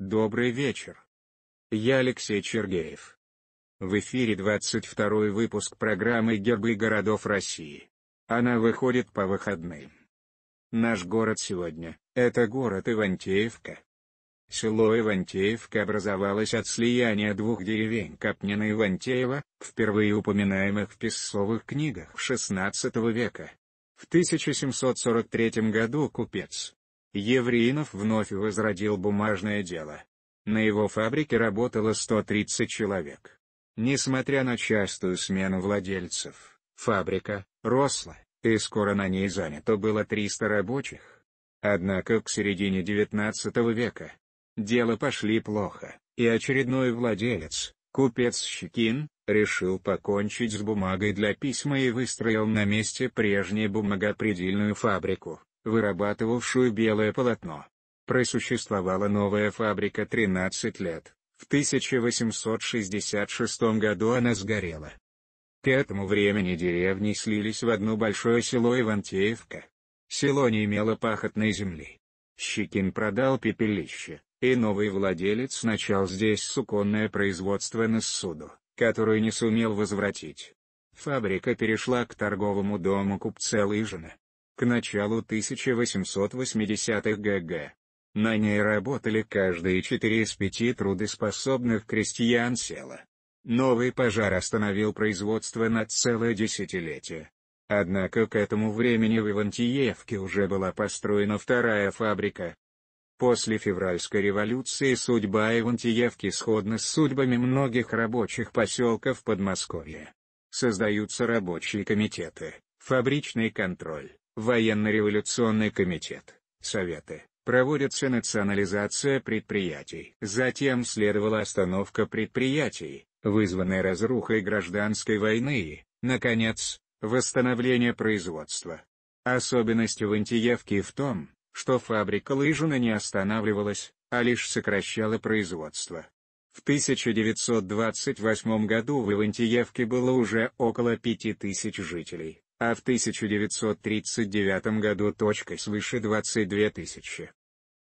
Добрый вечер. Я Алексей Чергеев. В эфире 22 выпуск программы «Гербы городов России». Она выходит по выходным. Наш город сегодня – это город Ивантеевка. Село Ивантеевка образовалось от слияния двух деревень Капнина и Ивантеева, впервые упоминаемых в песцовых книгах XVI века. В 1743 году купец, Евреинов вновь возродил бумажное дело. На его фабрике работало 130 человек. Несмотря на частую смену владельцев, фабрика росла, и скоро на ней занято было 300 рабочих. Однако к середине 19 века дела пошли плохо, и очередной владелец, купец Щекин, решил покончить с бумагой для письма и выстроил на месте прежней бумагопредельную фабрику вырабатывавшую белое полотно. Просуществовала новая фабрика 13 лет, в 1866 году она сгорела. К этому времени деревни слились в одно большое село Ивантеевка. Село не имело пахотной земли. Щекин продал пепелище, и новый владелец начал здесь суконное производство на суду, которую не сумел возвратить. Фабрика перешла к торговому дому купца Лыжина, к началу 1880-х г.г. На ней работали каждые четыре из пяти трудоспособных крестьян села. Новый пожар остановил производство на целое десятилетие. Однако к этому времени в Ивантиевке уже была построена вторая фабрика. После февральской революции судьба Ивантиевки сходна с судьбами многих рабочих поселков Подмосковья. Создаются рабочие комитеты, фабричный контроль, Военно-революционный комитет, советы, проводится национализация предприятий. Затем следовала остановка предприятий, вызванная разрухой гражданской войны и, наконец, восстановление производства. Особенность Вантиевки в том, что фабрика Лыжина не останавливалась, а лишь сокращала производство. В 1928 году в Ивантиевке было уже около 5000 жителей а в 1939 году точкой свыше 22 тысячи.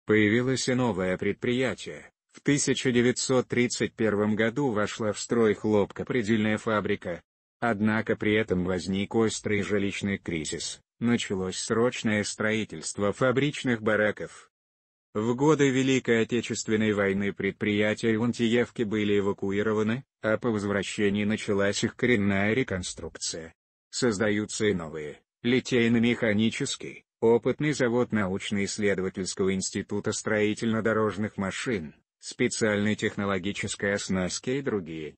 Появилось и новое предприятие. В 1931 году вошла в строй хлопкопредельная фабрика. Однако при этом возник острый жилищный кризис, началось срочное строительство фабричных бараков. В годы Великой Отечественной войны предприятия Унтиевки были эвакуированы, а по возвращении началась их коренная реконструкция. Создаются и новые, литейно-механический, опытный завод научно-исследовательского института строительно-дорожных машин, специальной технологической оснастки и другие.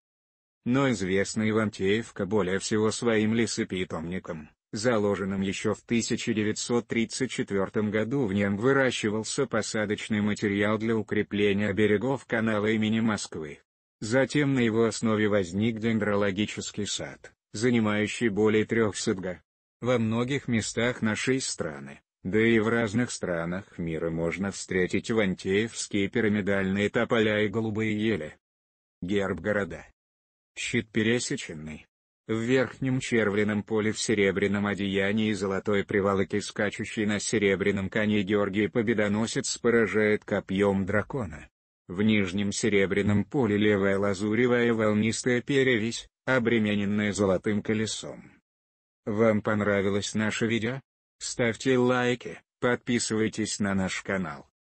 Но известна Ивантеевка более всего своим лесопитомником, заложенным еще в 1934 году в нем выращивался посадочный материал для укрепления берегов канала имени Москвы. Затем на его основе возник дендрологический сад, занимающий более трех садга. Во многих местах нашей страны, да и в разных странах мира можно встретить вантеевские пирамидальные тополя и голубые ели. Герб города. Щит пересеченный. В верхнем червленом поле в серебряном одеянии и золотой приволоке скачущий на серебряном коне Георгий Победоносец поражает копьем дракона. В нижнем серебряном поле левая лазуревая волнистая перевесь, обремененное золотым колесом. Вам понравилось наше видео? Ставьте лайки, подписывайтесь на наш канал.